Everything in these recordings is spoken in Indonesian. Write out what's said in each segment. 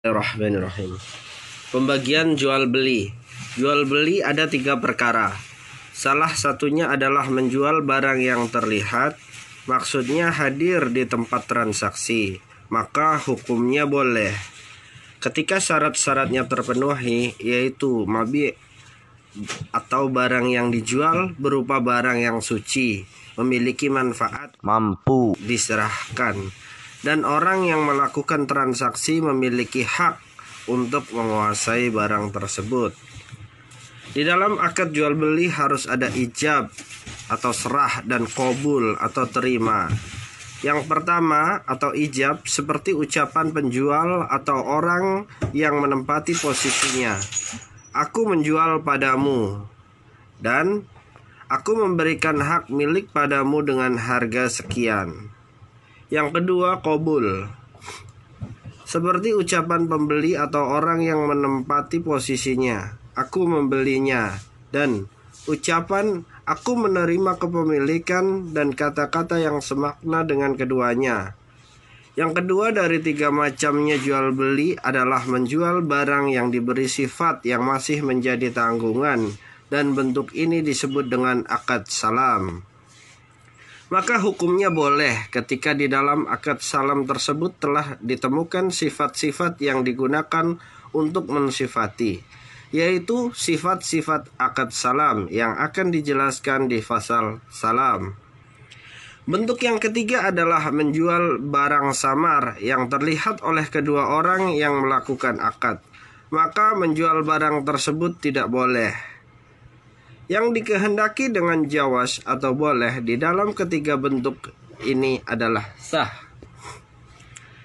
Bismillahirrahmanirrahim. Pembagian jual beli. Jual beli ada tiga perkara. Salah satunya adalah menjual barang yang terlihat, maksudnya hadir di tempat transaksi. Maka hukumnya boleh. Ketika syarat-syaratnya terpenuhi, yaitu mabi atau barang yang dijual berupa barang yang suci, memiliki manfaat, mampu diserahkan dan orang yang melakukan transaksi memiliki hak untuk menguasai barang tersebut. Di dalam akad jual beli harus ada ijab atau serah dan kobul atau terima. Yang pertama atau ijab seperti ucapan penjual atau orang yang menempati posisinya. Aku menjual padamu dan aku memberikan hak milik padamu dengan harga sekian. Yang kedua, kobul. Seperti ucapan pembeli atau orang yang menempati posisinya. Aku membelinya. Dan ucapan aku menerima kepemilikan dan kata-kata yang semakna dengan keduanya. Yang kedua dari tiga macamnya jual beli adalah menjual barang yang diberi sifat yang masih menjadi tanggungan dan bentuk ini disebut dengan akad salam. Maka hukumnya boleh ketika di dalam akad salam tersebut telah ditemukan sifat-sifat yang digunakan untuk mensifati, yaitu sifat-sifat akad salam yang akan dijelaskan di pasal salam. Bentuk yang ketiga adalah menjual barang samar yang terlihat oleh kedua orang yang melakukan akad. Maka menjual barang tersebut tidak boleh. Yang dikehendaki dengan jawas atau boleh di dalam ketiga bentuk ini adalah sah.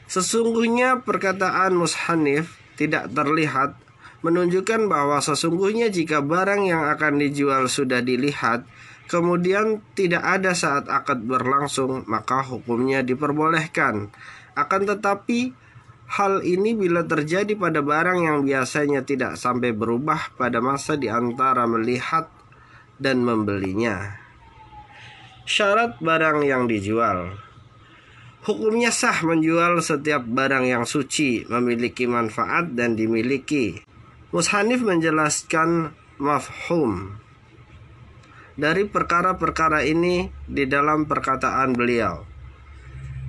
Sesungguhnya perkataan mushanif tidak terlihat menunjukkan bahwa sesungguhnya jika barang yang akan dijual sudah dilihat, kemudian tidak ada saat akad berlangsung, maka hukumnya diperbolehkan. Akan tetapi, Hal ini bila terjadi pada barang yang biasanya tidak sampai berubah pada masa di antara melihat dan membelinya. Syarat barang yang dijual Hukumnya sah menjual setiap barang yang suci, memiliki manfaat dan dimiliki. Mushanif menjelaskan mafhum dari perkara-perkara ini di dalam perkataan beliau.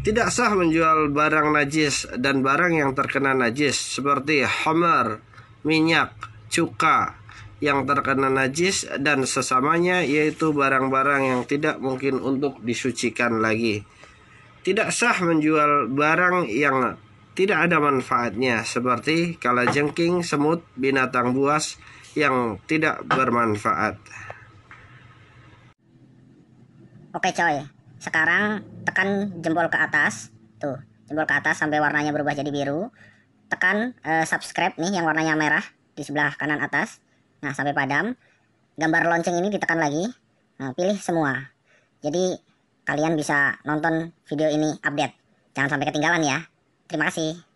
Tidak sah menjual barang najis dan barang yang terkena najis seperti homer, minyak, cuka, yang terkena najis dan sesamanya yaitu barang-barang yang tidak mungkin untuk disucikan lagi. Tidak sah menjual barang yang tidak ada manfaatnya seperti kala kalajengking, semut, binatang buas yang tidak bermanfaat. Oke coy, sekarang tekan jempol ke atas, tuh jempol ke atas sampai warnanya berubah jadi biru. Tekan eh, subscribe nih yang warnanya merah di sebelah kanan atas Nah, sampai padam. Gambar lonceng ini ditekan lagi. Nah, pilih semua. Jadi, kalian bisa nonton video ini update. Jangan sampai ketinggalan ya. Terima kasih.